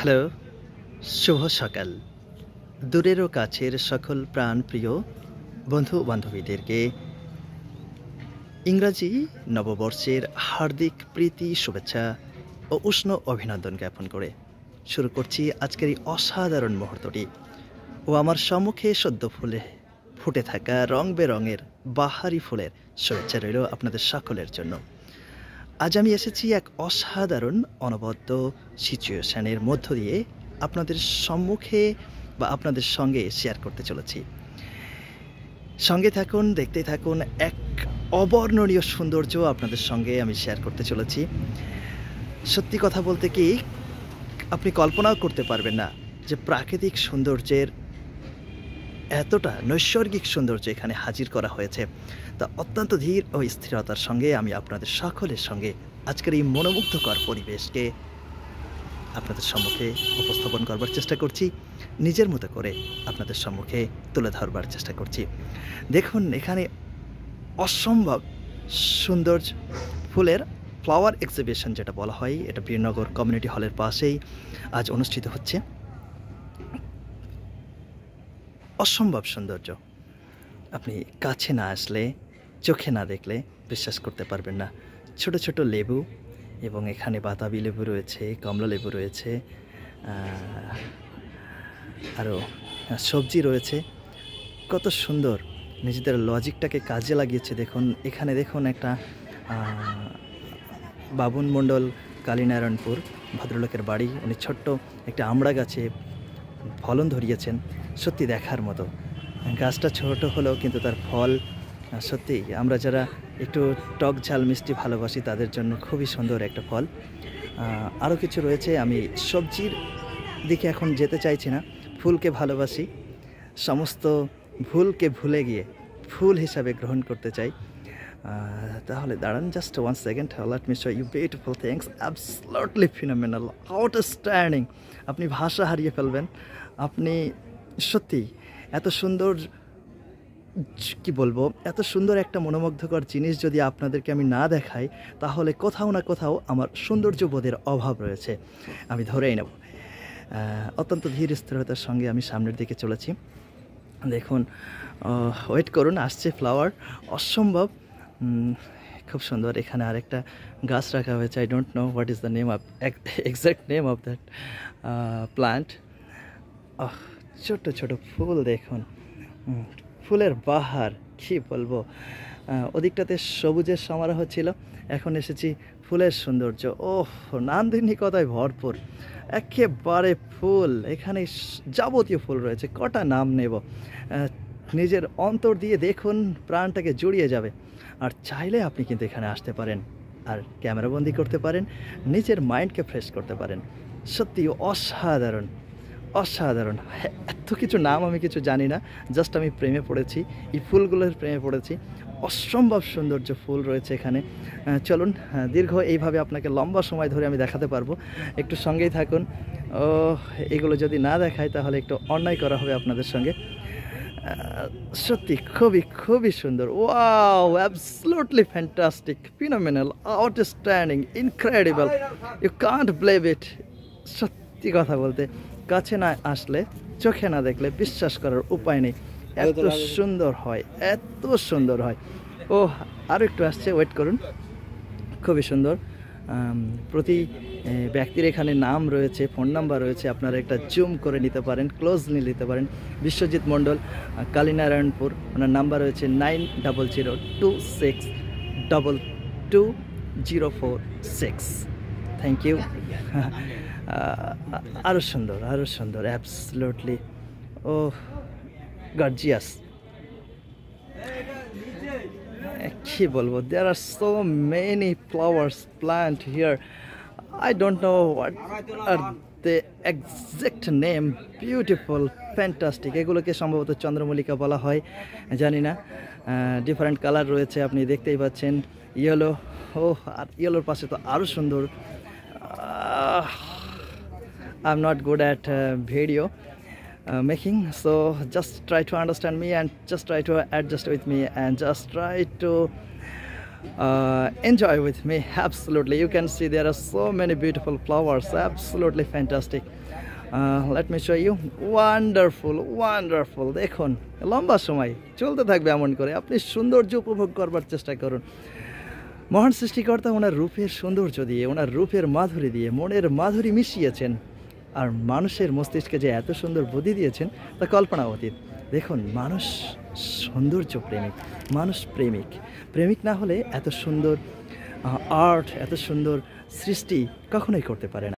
hello শুভ সকাল দূরেরও কাছের সকল প্রাণ প্রিয় বন্ধু বান্ধবীদেরকে ইংরাজি নববর্ষের হার্দিক প্রীতি শুভেচ্ছা ও উষ্ণ অভিনন্দন জ্ঞাপন করে শুরু করছি আজকের এই অসাধারণ মুহূর্তটি ও আমার সম্মুখে সদ্য ফুলে ফুটে থাকা রং বেরঙের বাহারি ফুলের শুভেচ্ছা রইল আপনাদের সকলের জন্য আজ আমি এসেছি এক অসাধারণ অনবদ্য সিচুয়েশানের মধ্য দিয়ে আপনাদের সম্মুখে বা আপনাদের সঙ্গে শেয়ার করতে চলেছি সঙ্গে থাকুন দেখতে থাকুন এক অবর্ণনীয় সৌন্দর্য আপনাদের সঙ্গে আমি শেয়ার করতে চলেছি সত্যি কথা বলতে কি আপনি কল্পনাও করতে পারবেন না যে প্রাকৃতিক সৌন্দর্যের এতটা নৈসর্গিক সৌন্দর্য এখানে হাজির করা হয়েছে তা অত্যন্ত ধীর ও স্থিরতার সঙ্গে আমি আপনাদের সকলের সঙ্গে আজকের এই মনোমুগ্ধকর পরিবেশকে আপনাদের সম্মুখে উপস্থাপন করবার চেষ্টা করছি নিজের মতো করে আপনাদের সম্মুখে তুলে ধরবার চেষ্টা করছি দেখুন এখানে অসম্ভব সৌন্দর্য ফুলের ফ্লাওয়ার এক্সিবিশন যেটা বলা হয় এটা বীরনগর কমিউনিটি হলের পাশেই আজ অনুষ্ঠিত হচ্ছে অসম্ভব সৌন্দর্য আপনি কাছে না আসলে চোখে না দেখলে বিশ্বাস করতে পারবেন না ছোট ছোট লেবু এবং এখানে বাতাবি লেবু রয়েছে কমলা লেবু রয়েছে আরও সবজি রয়েছে কত সুন্দর নিজেদের লজিকটাকে কাজে লাগিয়েছে দেখুন এখানে দেখুন একটা বাবুন মণ্ডল কালীনারায়ণপুর ভদ্রলোকের বাড়ি উনি ছোট্ট একটা আমড়া গাছে ফলন ধরিয়েছেন সত্যি দেখার মতো গাছটা ছোট হলেও কিন্তু তার ফল সত্যি আমরা যারা একটু টক ঝাল মিষ্টি ভালোবাসি তাদের জন্য খুবই সুন্দর একটা ফল আরও কিছু রয়েছে আমি সবজির দিকে এখন যেতে চাইছি না ফুলকে ভালোবাসি সমস্ত ভুলকে ভুলে গিয়ে ফুল হিসাবে গ্রহণ করতে চাই তাহলে দাঁড়ান just one second let miss you beautiful things absolutely phenomenal outstanding আপনি ভাষা হারিয়ে ফেলবেন আপনি সত্যি এত সুন্দর কি বলবো এত সুন্দর একটা মনোমুগ্ধকর জিনিস যদি আপনাদেরকে আমি না দেখাই তাহলে কোথাও না কোথাও আমার সৌন্দর্যবোধের অভাব রয়েছে আমি ধরেই নেব অত্যন্ত ধীর স্থিরতার সঙ্গে আমি সামনের দিকে চলেছি দেখুন ওয়েট করুন আসছে ফ্লাওয়ার অসম্ভব খুব সুন্দর এখানে আরেকটা গাছ রাখা হয়েছে I don't know what is the name of exact name of that plant ছোট ছোট ফুল দেখুন ফুলের বাহার কি বলবো ওদিকটাতে সবুজের সমারোহ ছিল এখন এসেছি ফুলের সৌন্দর্য ওহ নান্দিনিকতায় ভরপুর একেবারে ফুল এখানে যাবতীয় ফুল রয়েছে কটা নাম নেব নিজের অন্তর দিয়ে দেখুন প্রাণটাকে জড়িয়ে যাবে আর চাইলে আপনি কিন্তু এখানে আসতে পারেন আর ক্যামেরাবন্দি করতে পারেন নিজের মাইন্ডকে ফ্রেশ করতে পারেন সত্যি অসাধারণ অসাধারণ এত কিছু নাম আমি কিছু জানি না জাস্ট আমি প্রেমে পড়েছি এই ফুলগুলোর প্রেমে পড়েছি অসম্ভব সৌন্দর্য ফুল রয়েছে এখানে চলুন দীর্ঘ এইভাবে আপনাকে লম্বা সময় ধরে আমি দেখাতে পারবো একটু সঙ্গেই থাকুন ও এগুলো যদি না দেখায় তাহলে একটু অন্যায় করা হবে আপনাদের সঙ্গে সত্যি খুবই খুবই সুন্দর wow absolutely fantastic phenomenal outstanding incredible you can't believe it সত্যি সত্যি কথা বলতে কাছে না আসলে চোখে না দেখলে বিশ্বাস করার উপায় নেই এত সুন্দর হয় এত সুন্দর হয় ও আরও একটু আসছে ওয়েট করুন খুবই সুন্দর প্রতি ব্যক্তির এখানে নাম রয়েছে ফোন নাম্বার রয়েছে আপনারা একটা জুম করে নিতে পারেন ক্লোজলি নিতে পারেন বিশ্বজিৎ মণ্ডল কালীনারায়ণপুর ওনার নাম্বার রয়েছে nine double zero two six double two zero four six thank you আরও সুন্দর আরও সুন্দর অ্যাবসলুটলি ও গার্জিয়াস কি বলবো there are so many flowers plant here I don't know what are they exact name beautiful fantastic এগুলোকে সম্ভবত চন্দ্রমল্লিকা বলা হয় জানি না ডিফারেন্ট কালার রয়েছে আপনি দেখতেই পাচ্ছেন ইয়েলো ও oh, আর ইয়েলোর পাশে তো আরও সুন্দর I'm not good at uh, video uh, making so just try to understand me and just try to adjust with me and just try to uh, enjoy with me absolutely you can see there are so many beautiful flowers absolutely fantastic uh, let me show you wonderful wonderful দেখুন লম্বা সময় চলতে থাকবে এমন করে আপনি সৌন্দর্য উপভোগ করবার চেষ্টা করুন মহান সৃষ্টিকর্তা ওনার রূপের সৌন্দর্য দিয়ে ওনার রূপের মাধুরী দিয়ে মনের মাধুরী মিশিয়েছেন আর মানুষের মস্তিষ্কে যে এত সুন্দর বুদ্ধি দিয়েছেন তা কল্পনা অতীত দেখুন মানুষ সৌন্দর্য প্রেমিক মানুষ প্রেমিক প্রেমিক না হলে এত সুন্দর আর্ট এত সুন্দর সৃষ্টি কখনোই করতে পারে না